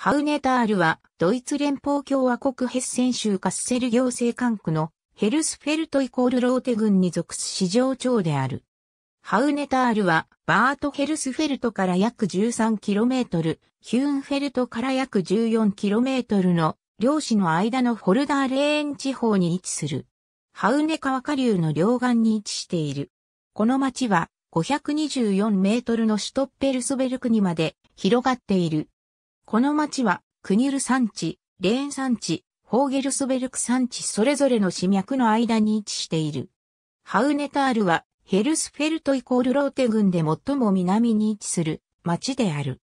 ハウネタールは、ドイツ連邦共和国ヘッセン州カッセル行政管区のヘルスフェルトイコールローテ軍に属す市場長である。ハウネタールは、バートヘルスフェルトから約 13km、ヒューンフェルトから約 14km の両市の間のホルダーレーン地方に位置する。ハウネ川下流の両岸に位置している。この町は524メートルのシュトッペルスベルクにまで広がっている。この町は、クニュル山地、レーン山地、ホーゲルスベルク山地それぞれの市脈の間に位置している。ハウネタールは、ヘルスフェルトイコールローテ郡で最も南に位置する町である。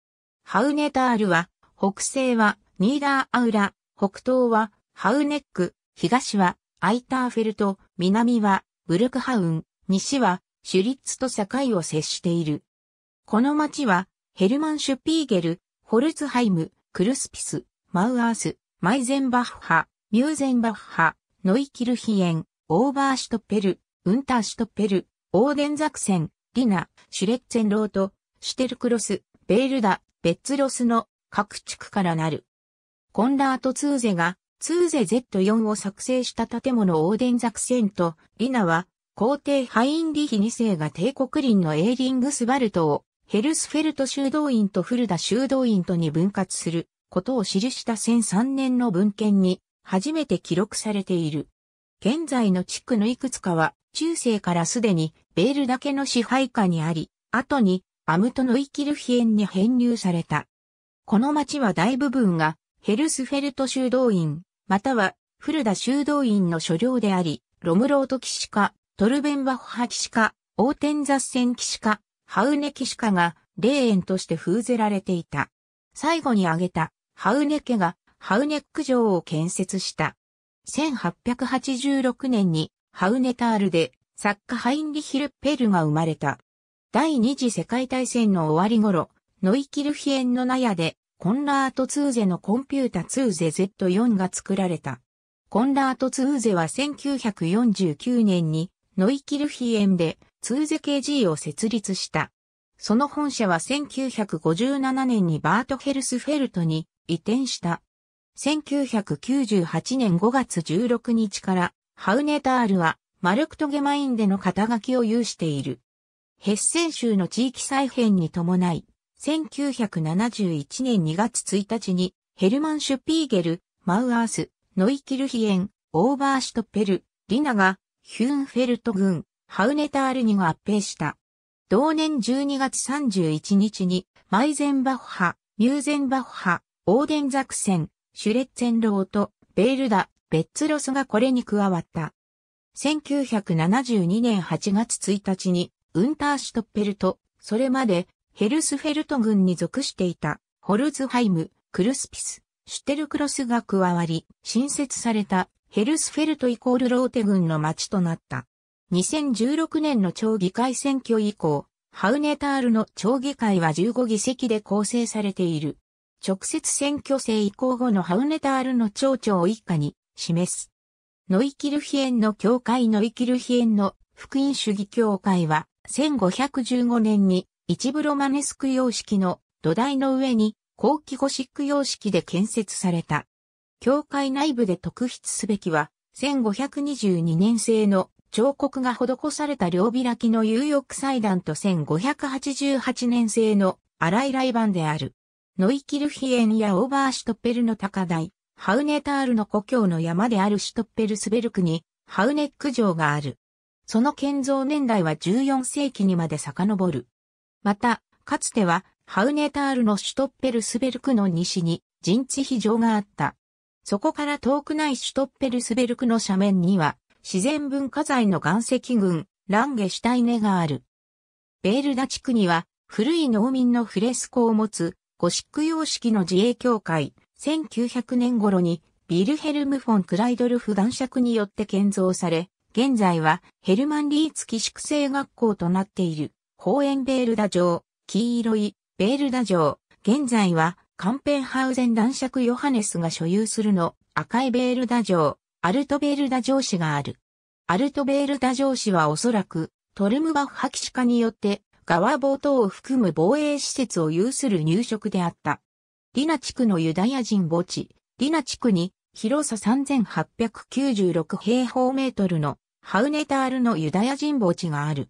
ハウネタールは、北西はニーダーアウラ、北東はハウネック、東はアイターフェルト、南はブルクハウン、西はシュリッツと境を接している。この町はヘルマン・シュピーゲル、ホルツハイム、クルスピス、マウアース、マイゼンバッハ、ミューゼンバッハ、ノイキルヒエン、オーバーシュトペル、ウンターシュトペル、オーデンザクセン、リナ、シュレッツェンロート、シュテルクロス、ベールダ、ベッツロスの各地区からなる。コンラート・ツーゼが、ツーゼ Z4 を作成した建物オーデンザクセンと、リナは、皇帝ハインリヒ2世が帝国林のエーリングスバルトをヘルスフェルト修道院と古田修道院とに分割することを記した1003年の文献に初めて記録されている。現在の地区のいくつかは中世からすでにベールだけの支配下にあり、後にアムトのイキルヒエンに編入された。この町は大部分がヘルスフェルト修道院、または古田修道院の所領であり、ロムロート騎士か、トルベンバフハ騎士か、オーテンザッセン騎士か、ハウネキシカが霊園として封ぜられていた。最後に挙げたハウネ家がハウネック城を建設した。1886年にハウネタールで作家ハインリヒル・ペルが生まれた。第二次世界大戦の終わり頃、ノイキルヒエンの納屋でコンラート・ツーゼのコンピュータ・ツーゼ Z4 が作られた。コンラート・ツーゼは1949年にノイキルヒエンでツーゼ KG を設立した。その本社は1957年にバートヘルスフェルトに移転した。1998年5月16日からハウネタールはマルクトゲマインでの肩書きを有している。ヘッセン州の地域再編に伴い、1971年2月1日にヘルマン・シュピーゲル、マウアース、ノイキルヒエン、オーバーシュトペル、リナがヒューンフェルト軍、ハウネタールに合併した。同年12月31日に、マイゼンバッハ、ミューゼンバッハ、オーデンザクセン、シュレッツェンローと、ベールダ、ベッツロスがこれに加わった。1972年8月1日に、ウンターシュトッペルト、それまでヘルスフェルト軍に属していた、ホルズハイム、クルスピス、シュテルクロスが加わり、新設されたヘルスフェルトイコールローテ軍の町となった。2016年の町議会選挙以降、ハウネタールの町議会は15議席で構成されている。直接選挙制移行後のハウネタールの町長を一家に示す。ノイキルヒエンの教会ノイキルヒエンの福音主義教会は1515年に一部ロマネスク様式の土台の上に後期ゴシック様式で建設された。教会内部で特筆すべきは1522年製の彫刻が施された両開きの有翼祭壇と1588年製の荒い来版である。ノイキルヒエンやオーバーシュトッペルの高台、ハウネタールの故郷の山であるシュトッペルスベルクに、ハウネック城がある。その建造年代は14世紀にまで遡る。また、かつては、ハウネタールのシュトッペルスベルクの西に、陣地非常があった。そこから遠くないシュトッペルスベルクの斜面には、自然文化財の岩石群、ランゲシュタイネがある。ベールダ地区には、古い農民のフレスコを持つ、ゴシック様式の自衛協会、1900年頃に、ビルヘルム・フォン・クライドルフ男爵によって建造され、現在はヘルマン・リーツ寄宿制学校となっている、ホーエンベールダ城、黄色いベールダ城、現在はカンペンハウゼン男爵ヨハネスが所有するの赤いベールダ城、アルトベールダ城市がある。アルトベールダ城市はおそらく、トルムバッハ騎士化によって、ガワボートを含む防衛施設を有する入植であった。ディナ地区のユダヤ人墓地、ディナ地区に、広さ3896平方メートルのハウネタールのユダヤ人墓地がある。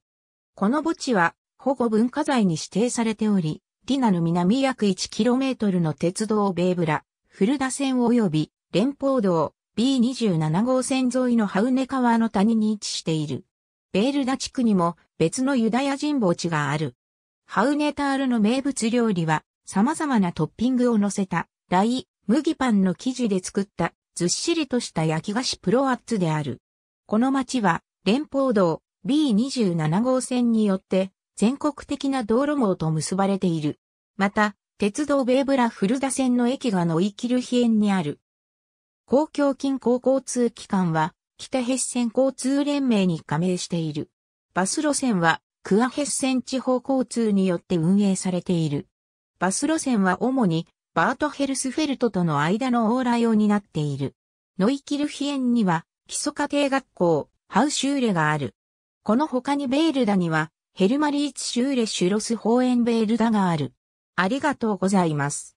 この墓地は保護文化財に指定されており、ディナの南約1トルの鉄道ベーブラ、フルダ線及び連邦道、B27 号線沿いのハウネ川の谷に位置している。ベールダ地区にも別のユダヤ人墓地がある。ハウネタールの名物料理は様々なトッピングを乗せた大麦パンの生地で作ったずっしりとした焼き菓子プロアッツである。この町は連邦道 B27 号線によって全国的な道路網と結ばれている。また、鉄道ベーブラフルダ線の駅がノイキルヒエンにある。公共近郊交通機関は、北ヘッセン交通連盟に加盟している。バス路線は、クアヘッセン地方交通によって運営されている。バス路線は主に、バートヘルスフェルトとの間の往来を担っている。ノイキルヒエンには、基礎家庭学校、ハウシューレがある。この他にベールダには、ヘルマリーツシューレシュロスホーエンベールダがある。ありがとうございます。